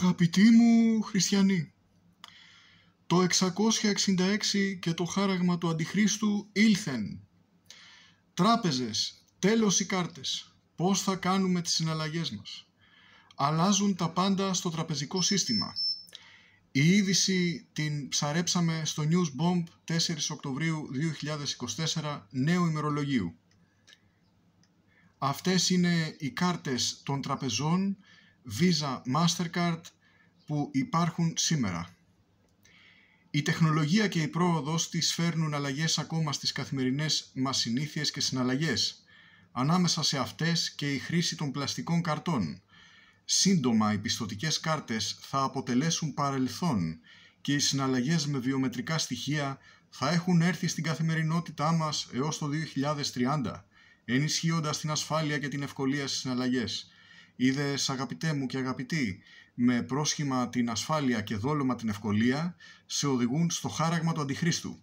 Αγαπητοί μου χριστιανοί, το 666 και το χάραγμα του Αντιχρίστου ήλθεν. Τράπεζες, τέλος οι κάρτες, πώς θα κάνουμε τις συναλλαγές μας. Αλλάζουν τα πάντα στο τραπεζικό σύστημα. Η είδηση την ψαρέψαμε στο News Bomb 4 Οκτωβρίου 2024 νέου ημερολογίου. Αυτές είναι οι κάρτες των τραπεζών Visa, Mastercard που υπάρχουν σήμερα. Η τεχνολογία και η πρόοδος της φέρνουν αλλαγές ακόμα στις καθημερινές μας συνήθειες και συναλλαγές. Ανάμεσα σε αυτές και η χρήση των πλαστικών καρτών. Σύντομα οι πιστοτικές κάρτες θα αποτελέσουν παρελθόν και οι συναλλαγές με βιομετρικά στοιχεία θα έχουν έρθει στην καθημερινότητά μας έως το 2030, ενισχύοντας την ασφάλεια και την ευκολία στις συναλλαγές Είδες, αγαπητέ μου και αγαπητή, με πρόσχημα την ασφάλεια και δόλωμα την ευκολία, σε οδηγούν στο χάραγμα του αντιχρίστου.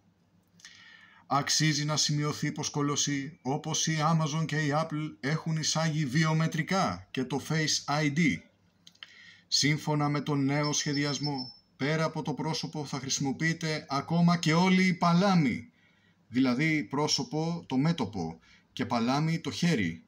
Αξίζει να σημειωθεί πως κολοσσοί όπως η Amazon και η Apple έχουν εισάγει βιομετρικά και το Face ID. Σύμφωνα με τον νέο σχεδιασμό, πέρα από το πρόσωπο θα χρησιμοποιείται ακόμα και όλη η παλάμη, δηλαδή πρόσωπο το μέτωπο και παλάμη το χέρι,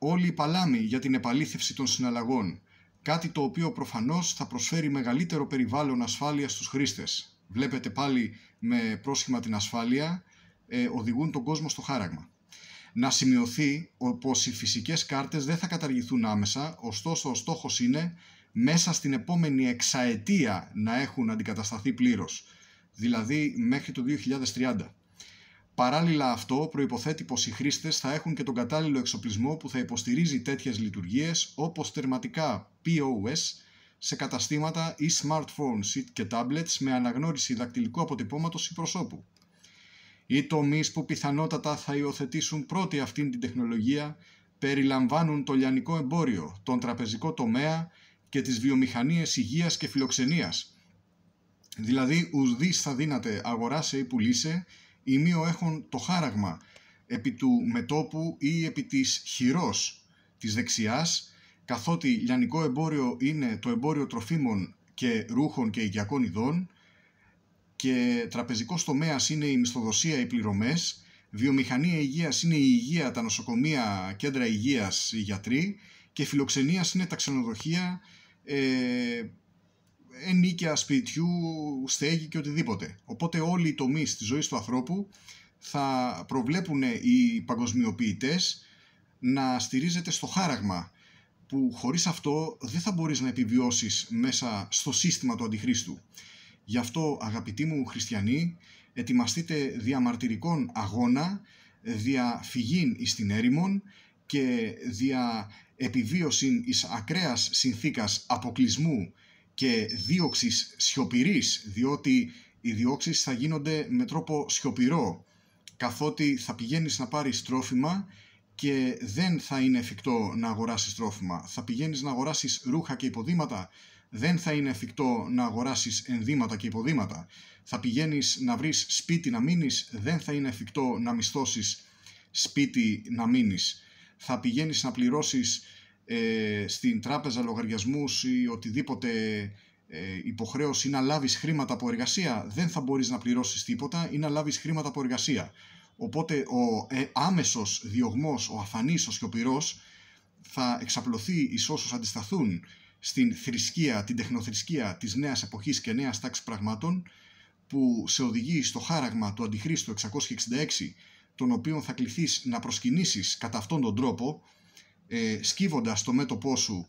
Όλη η παλάμη για την επαλήθευση των συναλλαγών, κάτι το οποίο προφανώς θα προσφέρει μεγαλύτερο περιβάλλον ασφάλειας στους χρήστες. Βλέπετε πάλι με πρόσχημα την ασφάλεια, ε, οδηγούν τον κόσμο στο χάραγμα. Να σημειωθεί πως οι φυσικές κάρτες δεν θα καταργηθούν άμεσα, ωστόσο ο στόχος είναι μέσα στην επόμενη εξαετία να έχουν αντικατασταθεί πλήρως, δηλαδή μέχρι το 2030. Παράλληλα, αυτό προϋποθέτει πως οι χρήστες θα έχουν και τον κατάλληλο εξοπλισμό που θα υποστηρίζει τέτοιες λειτουργίες όπως τερματικά POS σε καταστήματα ή smartphones και tablets με αναγνώριση δακτυλικού αποτυπώματος ή προσώπου. Οι τομείς που πιθανότατα θα υιοθετήσουν πρώτη αυτήν την τεχνολογία περιλαμβάνουν το λιανικό εμπόριο, τον τραπεζικό τομέα και τις βιομηχανίες υγείας και φιλοξενίας. Δηλαδή, ουδής θα δύναται αγοράσε ή πουλήσε έχουν το χάραγμα επί του μετόπου ή επί της χειρός της δεξιάς, καθότι λιανικό εμπόριο είναι το εμπόριο τροφίμων και ρούχων και οικιακών ειδών και τραπεζικός τομέας είναι η μισθοδοσία, οι πληρωμές, βιομηχανία υγείας είναι η υγεία, τα νοσοκομεία, κέντρα υγείας, οι γιατροί και φιλοξενίας είναι τα νοσοκομεια κεντρα υγειας οι γιατροι και φιλοξενια ειναι τα ξενοδοχεια ε, ενίκια σπιτιού, στέγη και οτιδήποτε. Οπότε όλοι οι τομείς της ζωής του ανθρώπου θα προβλέπουν οι παγκοσμιοποιητές να στηρίζεται στο χάραγμα που χωρίς αυτό δεν θα μπορείς να επιβιώσεις μέσα στο σύστημα του αντιχρίστου. Γι' αυτό αγαπητοί μου χριστιανοί, ετοιμαστείτε διαμαρτυρικών αγώνα, δια φυγήν εις την έρημον και δια επιβίωσιν εις ακραίας συνθήκας αποκλεισμού και δίωξης σιωπηρής, διότι οι διώξεις θα γίνονται με τρόπο σιωπηρό, καθότι θα πηγαίνεις να πάρεις τρόφιμα και δεν θα είναι εφικτό να αγοράσεις τρόφιμα. Θα πηγαίνεις να αγοράσεις ρούχα και υποδήματα, δεν θα είναι εφικτό να αγοράσεις ενδύματα και υποδήματα. Θα πηγαίνεις να βρεις σπίτι να μείνεις, δεν θα είναι εφικτό να μισθώσεις σπίτι να μείνεις. Θα πηγαίνεις να πληρώσεις ε, στην τράπεζα λογαριασμούς ή οτιδήποτε ε, υποχρέωση να λάβεις χρήματα από εργασία, δεν θα μπορείς να πληρώσεις τίποτα ή να λάβεις χρήματα από εργασία. Οπότε ο ε, άμεσος διωγμός, ο αφανής, ο σιωπηρός, θα εξαπλωθεί εις όσους αντισταθούν στην θρησκεία, την τεχνοθρησκεία της νέας εποχής και νέας τάξης πραγμάτων, που σε οδηγεί στο χάραγμα του Αντιχρίστου 666, τον οποίο θα κληθείς να προσκυνήσεις κατά αυτόν τον τρόπο, ε, σκύβοντας το μέτωπό σου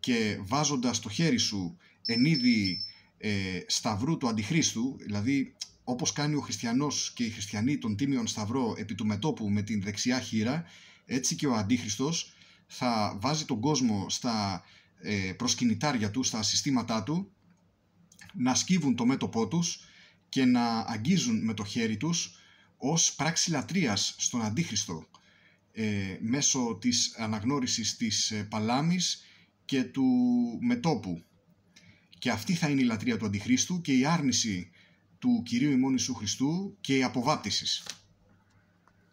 και βάζοντας το χέρι σου εν είδη ε, σταυρού του αντιχρίστου, δηλαδή όπως κάνει ο χριστιανός και οι χριστιανοί τον τίμιον σταυρό επί του μετόπου με την δεξιά χείρα, έτσι και ο αντίχριστος θα βάζει τον κόσμο στα ε, προσκυνητάρια του, στα συστήματά του, να σκύβουν το μέτωπό τους και να αγγίζουν με το χέρι τους ως πράξη λατρείας στον αντίχριστο. Ε, μέσω της αναγνώρισης της ε, παλάμης και του μετόπου. Και αυτή θα είναι η λατρεία του Αντιχρίστου και η άρνηση του Κυρίου ημών Ιησού Χριστού και η αποβάπτισης.